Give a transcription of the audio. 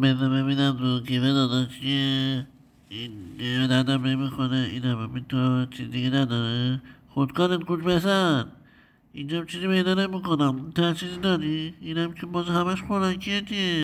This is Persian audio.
بده ببینم رو گیوه داداش که این دردم نمیخونه این همه تو چیز دیگه نداره خودکارت گوش بسن اینجا چیزی میکنم نمیکنم چیزی داری اینم که باز همش خوراکیه